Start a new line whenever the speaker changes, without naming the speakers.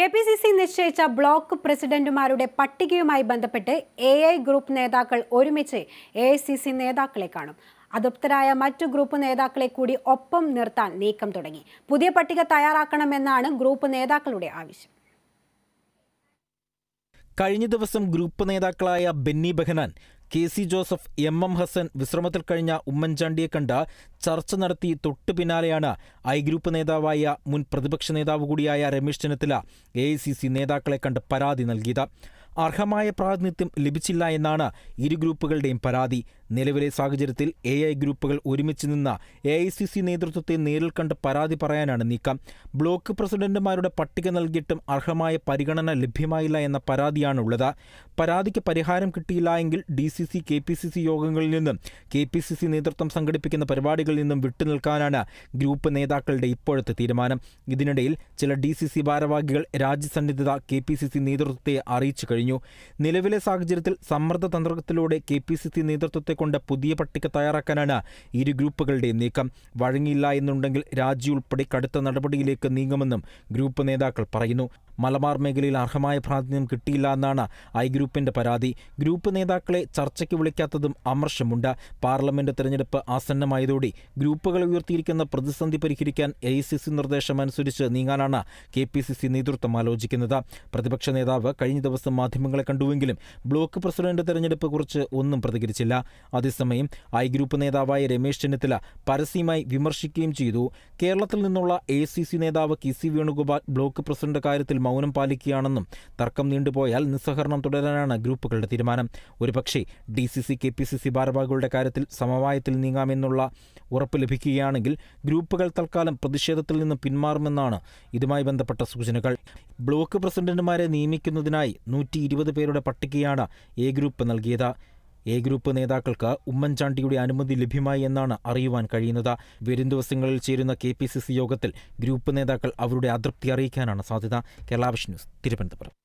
K P C C നിശ്ചയിച്ച block പ്രസിഡന്റുമാരുടെ പട്ടികയുമായി ബന്ധപ്പെട്ട് എ ഐ ഗ്രൂപ്പ് നേതാക്കൾ ഒരുമിച്ച് എ ഐ സി സി നേതാക്കളെ കാണും അതൃപ്തരായ മറ്റു ഗ്രൂപ്പ് നേതാക്കളെ കൂടി ഒപ്പം നിർത്താൻ നീക്കം തുടങ്ങി പുതിയ പട്ടിക തയ്യാറാക്കണമെന്നാണ് ഗ്രൂപ്പ് നേതാക്കളുടെ ആവശ്യം
കഴിഞ്ഞ ദിവസം ഗ്രൂപ്പ് നേതാക്കളായ Benny Behanan K C Joseph M M Hassan വിശ്രമത്തിൽ കഴിഞ്ഞ ഉമ്മൻചാണ്ടിയെ കണ്ട് ചർച്ച നടത്തി തൊട്ടു പിന്നാലെയാണ് ഐ ഗ്രൂപ്പ് നേതാവായ മുൻ പ്രതിപക്ഷ നേതാവ് കൂടിയായ രമേശ് ചെന്നിത്തല എ നേതാക്കളെ കണ്ട് പരാതി നൽകിയത് അർഹമായ പ്രാതിനിധ്യം ലഭിച്ചില്ല എന്നാണ് ഇരു ഗ്രൂപ്പുകളുടെയും പരാതി നിലവിലെ സാഹചര്യത്തിൽ എ ഐ ഗ്രൂപ്പുകൾ ഒരുമിച്ച് നിന്ന എ ഐ സി സി നേതൃത്വത്തെ നേരിൽ കണ്ട് പരാതി പറയാനാണ് നീക്കം ബ്ലോക്ക് പ്രസിഡന്റുമാരുടെ പട്ടിക നൽകിയിട്ടും അർഹമായ പരിഗണന ലഭ്യമായില്ല എന്ന പരാതിയാണുള്ളത് പരാതിക്ക് പരിഹാരം കിട്ടിയില്ല എങ്കിൽ D C C K P C C യോഗങ്ങളിൽ നിന്നും കെ പി സി സി നേതൃത്വം സംഘടിപ്പിക്കുന്ന പരിപാടികളിൽ നിന്നും വിട്ടുനിൽക്കാനാണ് ഗ്രൂപ്പ് നേതാക്കളുടെ ഇപ്പോഴത്തെ തീരുമാനം ഇതിനിടയിൽ ചില ഡി സി സി ഭാരവാഹികൾ രാജ്യസന്നിധത കെ പി സി സി നേതൃത്വത്തെ അറിയിച്ചു കഴിഞ്ഞു നിലവിലെ സാഹചര്യത്തിൽ സമ്മർദ്ദ തന്ത്രത്തിലൂടെ കെ പി സി സി നേതൃത്വത്തെ കൊണ്ട് പുതിയ പട്ടിക തയ്യാറാക്കാനാണ് ഇരു ഗ്രൂപ്പുകളുടെ നീക്കം വഴങ്ങിയില്ല എന്നുണ്ടെങ്കിൽ രാജി ഉൾപ്പെടെ കടുത്ത നടപടിയിലേക്ക് നീങ്ങുമെന്നും ഗ്രൂപ്പ് നേതാക്കൾ പറയുന്നു മലബാർ മേഖലയിൽ അർഹമായ പ്രാതിനിധ്യം കിട്ടിയില്ല എന്നാണ് ഐ ഗ്രൂപ്പിന്റെ പരാതി ഗ്രൂപ്പ് നേതാക്കളെ ചർച്ചയ്ക്ക് വിളിക്കാത്തതും അമർഷമുണ്ട് പാർലമെന്റ് തെരഞ്ഞെടുപ്പ് ആസന്നമായതോടെ ഗ്രൂപ്പുകൾ ഉയർത്തിയിരിക്കുന്ന പ്രതിസന്ധി പരിഹരിക്കാൻ എ നിർദ്ദേശം സി നീങ്ങാനാണ് കെ പി സി സി നേതൃത്വം ആലോചിക്കുന്നത് പ്രതിപക്ഷ നേതാവ് കഴിഞ്ഞ ദിവസം മാധ്യമങ്ങളെ കണ്ടുവെങ്കിലും ബ്ലോക്ക് പ്രസിഡന്റ് തെരഞ്ഞെടുപ്പ് കുറിച്ച് ഒന്നും പ്രതികരിച്ചില്ല അതേസമയം ഐ ഗ്രൂപ്പ് നേതാവായ രമേശ് ചെന്നിത്തല പരസ്യമായി വിമർശിക്കുകയും ചെയ്തു കേരളത്തിൽ നിന്നുള്ള എ സി സി നേതാവ് K C Venugopal block president കാര്യത്തിൽ മൗനം പാലിക്കുകയാണെന്നും തർക്കം നീണ്ടുപോയാൽ നിസ്സഹകരണം തുടരാനാണ് ഗ്രൂപ്പുകളുടെ തീരുമാനം ഒരുപക്ഷേ D C C K P C C ഭാരവാഹികളുടെ കാര്യത്തിൽ സമവായത്തിൽ നീങ്ങാമെന്നുള്ള ഉറപ്പ് ലഭിക്കുകയാണെങ്കിൽ ഗ്രൂപ്പുകൾ തൽക്കാലം പ്രതിഷേധത്തിൽ നിന്ന് പിന്മാറുമെന്നാണ് ഇതുമായി ബന്ധപ്പെട്ട സൂചനകൾ ബ്ലോക്ക് പ്രസിഡന്റുമാരെ നിയമിക്കുന്നതിനായി നൂറ്റി പേരുടെ പട്ടികയാണ് എ ഗ്രൂപ്പ് നൽകിയത് എ ഗ്രൂപ്പ് നേതാക്കൾക്ക് ഉമ്മൻചാണ്ടിയുടെ അനുമതി ലഭ്യമായി എന്നാണ് അറിയുവാൻ കഴിയുന്നത് വരും ദിവസങ്ങളിൽ ചേരുന്ന കെ യോഗത്തിൽ ഗ്രൂപ്പ് നേതാക്കൾ അവരുടെ അതൃപ്തി അറിയിക്കാനാണ് സാധ്യത കേരളാവിഷ് ന്യൂസ് തിരുവനന്തപുരം